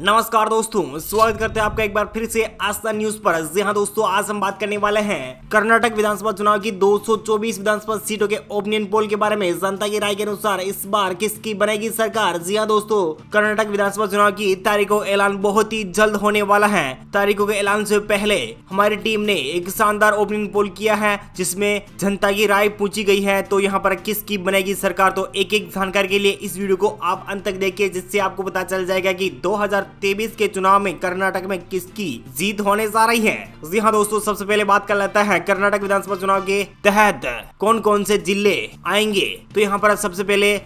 नमस्कार दोस्तों स्वागत करते हैं आपका एक बार फिर से आस्था न्यूज पर जी हाँ दोस्तों आज हम बात करने वाले हैं कर्नाटक विधानसभा चुनाव की 224 विधानसभा सीटों के ओपिनियन पोल के बारे में जनता की राय के अनुसार इस बार किसकी बनेगी सरकार जी हाँ दोस्तों कर्नाटक विधानसभा चुनाव की तारीखों ऐलान बहुत ही जल्द होने वाला है तारीखों के ऐलान से पहले हमारी टीम ने एक शानदार ओपिनियन पोल किया है जिसमे जनता की राय पूछी गई है तो यहाँ पर किसकी बनेगी सरकार तो एक एक जानकारी के लिए इस वीडियो को आप अंत तक देखिए जिससे आपको पता चल जाएगा की दो 2023 के चुनाव में कर्नाटक में किसकी जीत होने जा रही है जी हाँ दोस्तों सबसे पहले बात कर लेता है कर्नाटक विधानसभा चुनाव के तहत कौन कौन से जिले आएंगे तो यहाँ पर सबसे पहले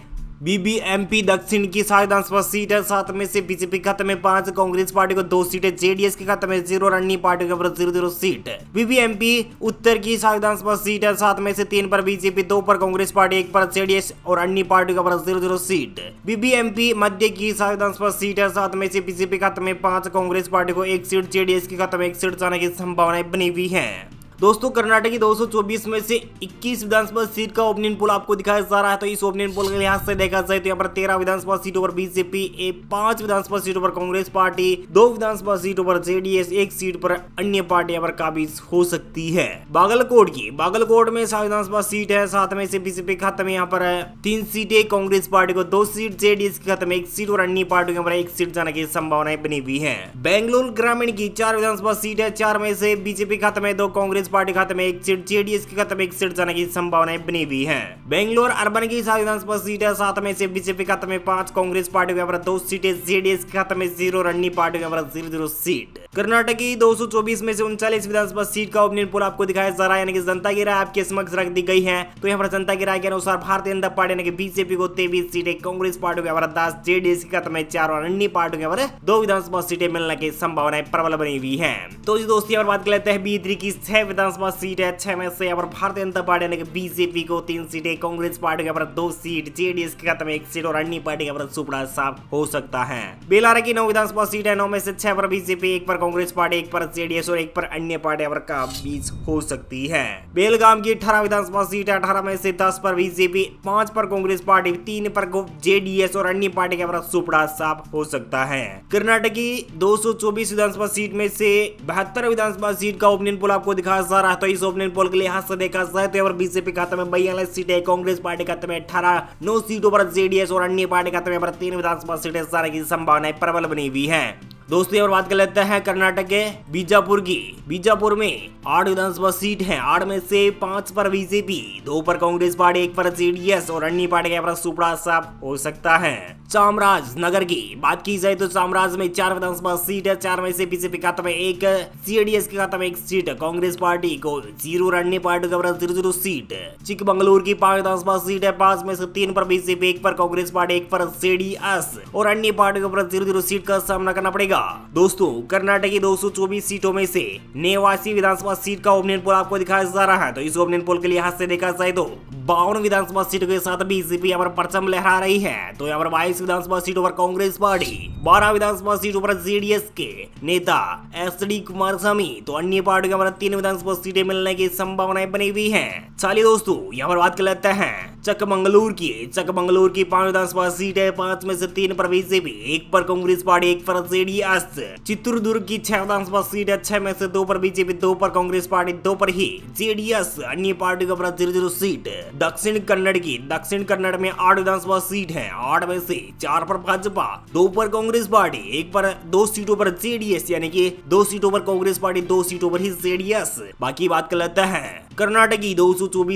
बीबीएमपी दक्षिण की सात विधानसभा सीट है सात में से बीजेपी खाते में पांच कांग्रेस पार्टी को दो सीटें जेडीएस के खाते में जीरो अन्य पार्टी के ऊपर जीरो जीरो सीट है बीबीएमपी उत्तर की सात विधानसभा सीट है सात में से तीन पर बीजेपी दो पर कांग्रेस पार्टी एक पर जेडीएस और अन्य पार्टी के ऊपर जीरो जीरो सीट बीबीएमपी मध्य की सात विधानसभा सीट है सात में से बीजेपी खाते में पांच कांग्रेस पार्टी को एक सीट जेडीएस के खाते में एक सीट जाने की संभावनाएं बनी हुई है दोस्तों कर्नाटक की 224 में से 21 विधानसभा सीट का ओपनिंग पोल आपको दिखाया जा रहा है तो इस ओपनिंग पोल के लिहाज से देखा जाए तो यहाँ पर तेरह विधानसभा सीटों पर बीजेपी पांच विधानसभा सीटों पर कांग्रेस पार्टी दो विधानसभा सीटों पर जेडीएस एक सीट पर अन्य पार्टी यहाँ पर काबिज हो सकती है बागलकोट की बागलकोट में सात विधानसभा सीट है साथ में से बीजेपी खत्म यहाँ पर तीन सीटें कांग्रेस पार्टी को दो सीट जेडीएस की खत्म एक सीट और अन्य पार्टी के एक सीट जाने की संभावनाएं बनी हुई है बेंगलुरु ग्रामीण की चार विधानसभा सीट है चार में से बीजेपी खत्म है दो कांग्रेस कांग्रेस पार्टी खाते में एक सीट जेडीएस के खाते में एक सीट जाने की संभावनाएं बनी हुई है बेंगलोर अर्बन की सात विधानसभा सीट है साथ में से बीजेपी खाते में पांच कांग्रेस पार्टी के बराबर दो सीटें जेडीएस के खाते में जीरो रणनी पार्टी के बराबर जीरो जीरो सीट कर्नाटक की दो में से उनचालीस विधानसभा सीट का ओपिनियन पोल आपको दिखाया जा रहा है यानी कि जनता की राय आपके समक्ष रख दी गई है तो यहाँ पर जनता की राय के अनुसार भारतीय जनता पार्टी यानी कि बीजेपी को तेईस सीटें कांग्रेस पार्टी के बराबर दस जेडीएस के खाते में चार और अन्य पार्टियों के बराबर दो विधानसभा सीटें मिलने की संभावनाएं प्रबल बनी हुई है तो जी दोस्तों बात कर लेते हैं बी की छह विधानसभा सीट है छह में से अब भारतीय जनता पार्टी यानी कि बीजेपी को तीन सीटें कांग्रेस पार्टी के दो सीट जेडीएस के खत्म एक सीट और अन्य पार्टी के सुपड़ा साफ हो सकता है बेलारा की नौ विधानसभा सीट है नौ में से छह पर बीजेपी एक पर कांग्रेस पार्टी एक पर जेडीएस और एक पर अन्य पार्टी का बीच हो सकती है बेलगाम की अठारह विधानसभा सीट है अठारह में से दस पर बीजेपी पांच पर कांग्रेस पार्टी तीन पर जेडीएस और अन्य पार्टी के सुपड़ा साफ हो सकता है कर्नाटक की दो विधानसभा सीट में से बहत्तर विधानसभा सीट का ओपनियन पुल आपको दिखा जा रहा है तो इस ओपनिंग पोल के यहाँ से देखा जाए तो बीजेपी का में बयालीस सीटें कांग्रेस पार्टी का में अठारह नौ सीटों पर जेडीएस और अन्य पार्टी का में तीन विधानसभा सीटें जाने की संभावनाएं प्रबल बनी हुई है दोस्तों और बात कर लेते हैं कर्नाटक के बीजापुर की बीजापुर में आठ विधानसभा सीट है आठ में से पांच पर बीजेपी दो पर कांग्रेस पार्टी एक पर जेडीएस और अन्य पार्टी का सुपड़ा सा हो सकता है चामराज नगर की बात की जाए तो चामराज में चार विधानसभा सीट है चार में से बीजेपी खाता में एक सीडीएस के खाता में एक सीट कांग्रेस पार्टी को जीरो अन्य पार्टी का जीरो जीरो सीट चिकमंगलूर की पांच विधानसभा सीट है पांच में से तीन पर बीजेपी एक पर कांग्रेस पार्टी एक पर जेडीएस और अन्य पार्टी के जीरो जीरो सीट का सामना करना पड़ेगा रहेगा दोस्तों कर्नाटक की दो सीटों में से नेवासी विधानसभा सीट का ओपनियन पोल आपको दिखाया जा रहा है तो इस ओपनियन पोल के लिहाज से देखा जाए तो बावन विधानसभा सीटों के साथ बीजेपी यहाँ पर परचम लहरा रही है तो यहाँ पर बाईस विधानसभा सीटों पर कांग्रेस पार्टी बारह विधानसभा सीटों पर जेडीएस के नेता एस डी कुमार स्वामी तो अन्य पार्टियों के तीन विधानसभा सीटें मिलने की संभावनाएं बनी हुई है चलिए दोस्तों यहाँ पर बात कर लेते हैं चकमंगलूर की चकमंगलूर की पांच विधानसभा सीट है पांच में से तीन पर बीजेपी एक पर कांग्रेस पार्टी एक पर जेडीएस चित्रदुर्ग की छह विधानसभा सीट है छह में से दो पर बीजेपी दो पर कांग्रेस पार्टी दो पर ही जेडीएस अन्य पार्टी का zero zero seat Dakshina Kannada की दक्षिण कन्नड़ में आठ विधानसभा सीट है आठ में से चार पर भाजपा दो पर कांग्रेस पार्टी एक पर दो सीटों पर जेडीएस यानी की दो सीटों पर कांग्रेस पार्टी दो सीटों पर ही जेडीएस बाकी बात कर लेते हैं कर्नाटक की दो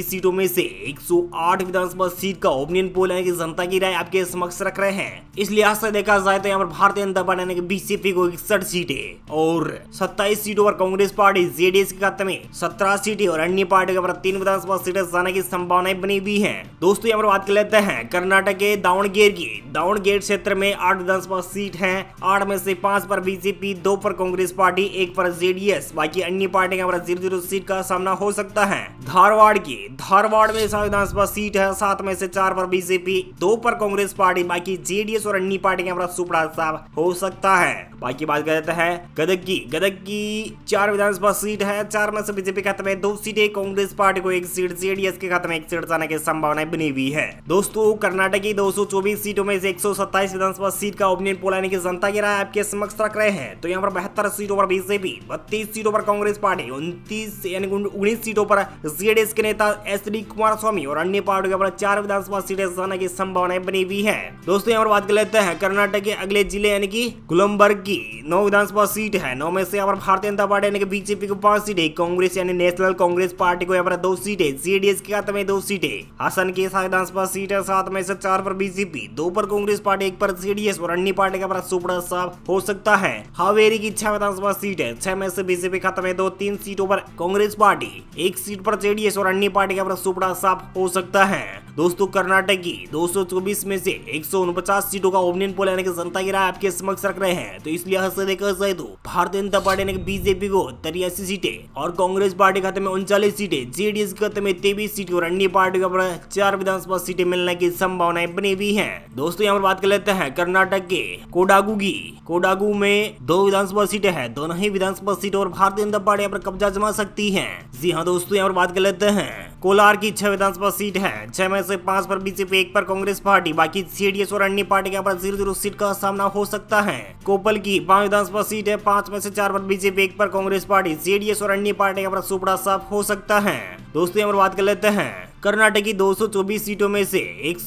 सीटों में से 108 विधानसभा सीट का ओपिनियन पोल है कि जनता की राय आपके समक्ष रख रहे हैं इस लिहाज से देखा जाए तो यहाँ पर भारतीय जनता पार्टी यानी कि बीजेपी को इकसठ सीटें और 27 सीटों पर कांग्रेस पार्टी जेडीएस के खाते में 17 सीटें और अन्य पार्टी के तीन विधानसभा सीटें जाने की संभावनाएं बनी हुई है दोस्तों यहाँ पर बात कर लेते हैं कर्नाटक के दावणगेर की दावणगेर क्षेत्र में आठ विधानसभा सीट है आठ में से पांच पर बीजेपी दो पर कांग्रेस पार्टी एक पर जेडीएस बाकी अन्य पार्टी के पर जीरो जीरो सीट का सामना हो सकता है है धारवाड़ की धारवाड़ में विधानसभा सीट है सात में से चार पर बीजेपी दो पर कांग्रेस पार्टी बाकी जेडीएस और अन्य पार्टी के सुपड़ा साहब हो सकता है बाकी बात कर देते हैं गदग की गदग की चार विधानसभा सीट है चार में से बीजेपी खाते में दो सीटें कांग्रेस पार्टी को एक सीट जेडीएस के खाते में एक सीट जाने की संभावना बनी हुई है दोस्तों कर्नाटक की दो सीटों में से एक विधानसभा सीट का ओपिनियन पोल यानी कि जनता की राय आपके समक्ष रख रहे हैं तो यहाँ पर बहत्तर सीटों पर बीजेपी बत्तीस सीटों पर कांग्रेस पार्टी उन्तीस यानी उन्नीस सीटों पर जेडीएस के नेता एस डी कुमार स्वामी और अन्य पार्टी के चार विधानसभा सीटें जिताने की संभावनाएं बनी हुई है दोस्तों यहाँ पर बात कर लेते हैं कर्नाटक के अगले जिले यानी कि गुलमबर्ग की नौ विधानसभा सीट है नौ में से यहाँ पर भारतीय जनता पार्टी यानी कि बीजेपी को पांच सीटें कांग्रेस यानी नेशनल कांग्रेस पार्टी को यहाँ पर दो सीटें जेडीएस के हाथ में दो सीटें हासन की सात विधानसभा सीट है सात में से चार पर बीजेपी दो पर कांग्रेस पार्टी एक पर जेडीएस और अन्य पार्टी का सुपड़ा साफ हो सकता है हावेरी की छह विधानसभा सीट है छह में से बीजेपी खाते में दो तीन सीटों पर कांग्रेस पार्टी एक सीट सीट पर जेडीएस और अन्य पार्टी का प्रस्ताव साफ हो सकता है दोस्तों कर्नाटक की दो में से एक सीटों का ओपिनियन पोल यानी कि जनता की राय आपके समक्ष रख रहे हैं तो इसलिए हंसते देखकर सहित भारतीय जनता पार्टी ने बीजेपी को तिरासी सीटें और कांग्रेस पार्टी खाते में उनचालीस सीटें जेडीएस के खाते में तेईस सीटें और अन्य पार्टी का चार विधानसभा सीटें मिलने की संभावनाएं बनी हुई है दोस्तों यहाँ पर बात कर लेते हैं कर्नाटक के कोडागू की कोडागू में दो विधानसभा सीटें हैं दोनों ही विधानसभा सीटों और भारतीय जनता पार्टी यहाँ पर कब्जा जमा सकती है जी हाँ दोस्तों यहाँ पर बात कर लेते हैं कोलार की छह विधानसभा सीट है छह में से पांच पर बीजेपी एक पर कांग्रेस पार्टी बाकी सीडीएस और अन्य पार्टी यहाँ पर जीरो जीरो सीट का सामना हो सकता है कोपल की पांच विधानसभा सीट है पांच में से चार पर बीजेपी एक पर कांग्रेस पार्टी सीडीएस और अन्य पार्टी यहाँ पर सुपड़ा साफ हो सकता है दोस्तों यहाँ पर बात कर लेते हैं कर्नाटक की 224 सीटों में से एक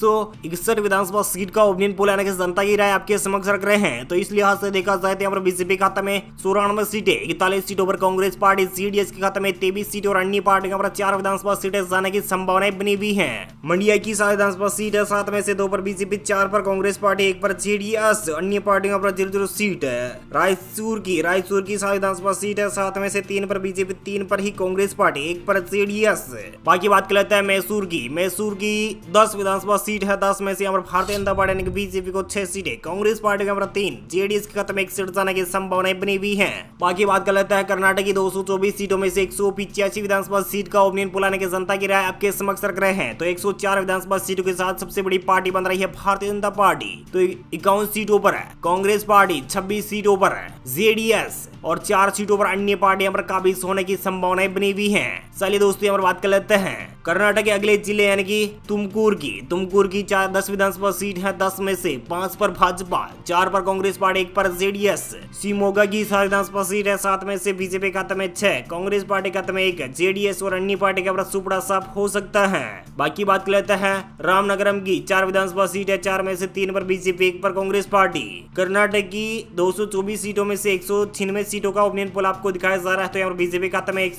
विधानसभा सीट का ओपिनियन पोल यानी कि जनता की राय आपके समक्ष रख रहे हैं तो इस लिहाज से देखा जाए तो यहाँ पर बीजेपी खाते में चौरानवे सीटें इकतालीस सीटों पर कांग्रेस पार्टी सीडीएस के खाते में तेईस सीट और अन्य पार्टी यहाँ पर चार विधानसभा सीटें जाने की संभावनाएं बनी हुई है मंडिया की सात विधानसभा सीट है सात में से दो पर बीजेपी चार पर कांग्रेस पार्टी एक पर जेडीएस अन्य पार्टियों पर जीरो जीरो सीट है रायचूर की रायचूर की सात विधानसभा सीट है सात में से तीन पर बीजेपी तीन पर ही कांग्रेस पार्टी एक पर जेडीएस बाकी बात कर लेते हैं की मैसूर की दस विधानसभा सीट है दस में से यहाँ पर भारतीय जनता पार्टी यानी बीजेपी को छह सीटें कांग्रेस पार्टी को तीन जेडीएस की खत्म एक सीट जाने की संभावनाएं बनी हुई है बाकी बात कर लेते हैं कर्नाटक की दो सीटों में से एक विधानसभा सीट का ओपिनियन पुलाने की जनता की राय आपके समक्ष रख रहे हैं तो एक विधानसभा सीटों के साथ सबसे बड़ी पार्टी बन रही है भारतीय जनता पार्टी तो इक्यावन सीटों पर है कांग्रेस पार्टी छब्बीस सीटों पर है जेडीएस और चार सीटों पर अन्य पार्टियां पर काबिज होने की संभावनाएं बनी हुई है चलिए दोस्तों यहाँ पर बात कर लेते हैं कर्नाटक के अगले जिले यानी कि तुमकुर की तुमकुर की चार दस विधानसभा सीट है दस में से पांच पर भाजपा चार पर कांग्रेस पार्टी एक पर जेडीएस शिमोगा की सात विधानसभा सीट है सात में से बीजेपी खाते में छह कांग्रेस पार्टी खाते में एक जेडीएस और अन्य पार्टी का सुपड़ा साफ हो सकता है बाकी बात कर लेते हैं रामनगरम की चार विधानसभा सीट है चार में से तीन पर बीजेपी एक पर कांग्रेस पार्टी कर्नाटक की दो सीटों में से एक सीटों का ओपिनियन पोल आपको दिखाया जा रहा है तो यहाँ पर बीजेपी खाते में एक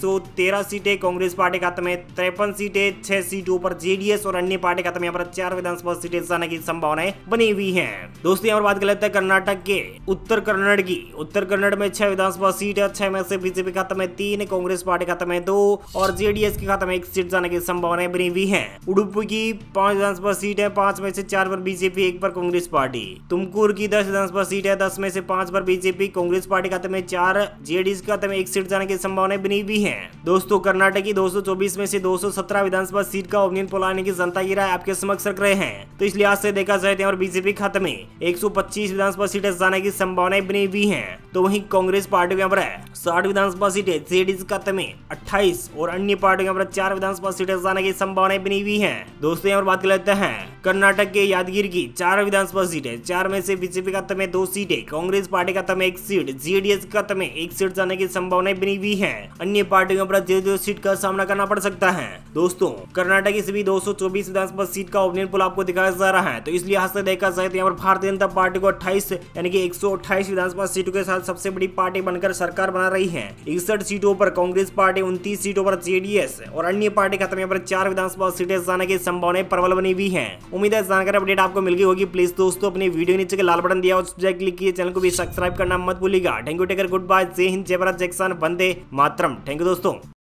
सीटें कांग्रेस पार्टी खाते में तिरपन सीट सीटें छह सीटों पर जेडीएस और अन्य पार्टी खत्म यहाँ पर चार विधानसभा सीटें जाने की संभावनाएं बनी हुई है दोस्तों यहाँ पर बात कर लेते हैं कर्नाटक के उत्तर कन्नड़ की उत्तर कन्नड़ में छह विधानसभा सीट है छह में से बीजेपी खत्म है तीन कांग्रेस पार्टी खत्म है दो और जेडीएस की खत्म एक सीट जाने की संभावनाएं बनी हुई है उड़ुपी की पांच विधानसभा सीट है पांच में से चार पर बीजेपी एक पर कांग्रेस पार्टी तुमकुर की दस विधानसभा सीट है दस में से पांच पर बीजेपी कांग्रेस पार्टी खत्म है चार जेडीएस खत्म एक सीट जाने की संभावनाएं बनी हुई है दोस्तों कर्नाटक की 224 में से 217 विधानसभा सीट का ओपिनियन पोल आने की जनता की राय आपके समक्ष रख रहे हैं तो इस लिहाज से देखा जाए और तो बीजेपी खाते में 125 विधानसभा सीटें जाने की संभावनाएं बनी हुई है तो वही कांग्रेस पार्टी के पर है साठ विधानसभा सीटें जेडीज खाते में अट्ठाईस और अन्य पार्टियों पर चार विधानसभा सीटें जाने की संभावनाएं बनी हुई है दोस्तों यहाँ पर बात कर लेते हैं कर्नाटक के यादगिर की चार विधानसभा सीटें चार में से बीजेपी का तमें दो सीटें कांग्रेस पार्टी का तमें एक सीट जीडीएस का तमें एक सीट जाने की संभावनाएं बनी हुई है अन्य पार्टियों पर जेडीयू सीट का सामना करना पड़ सकता है दोस्तों कर्नाटक की सभी दो विधानसभा सीट का ओपिनियन पुल आपको दिखाया जा रहा है तो इसलिए हाथ से देखा जाए तो यहाँ पर भारतीय जनता पार्टी को अट्ठाईस यानी कि एक विधानसभा सीटों के साथ सबसे बड़ी पार्टी बनकर सरकार बना रही है इकसठ सीटों पर कांग्रेस पार्टी उनतीस सीटों पर जेडीएस और अन्य पार्टी खत्म यहाँ पर चार विधानसभा सीटें जाने की संभावनाएं प्रबल बनी हुई है उम्मीद है जानकारी अपडेट आपको मिल गई होगी प्लीज दोस्तों अपनी वीडियो नीचे के लाल बटन दिया उस पर क्लिक किए चैनल को भी सब्सक्राइब करना मत भूलिएगा thank you take care good bye Jai Hind जय भारत जैक्सान बंदे मातरम थैंक यू दोस्तों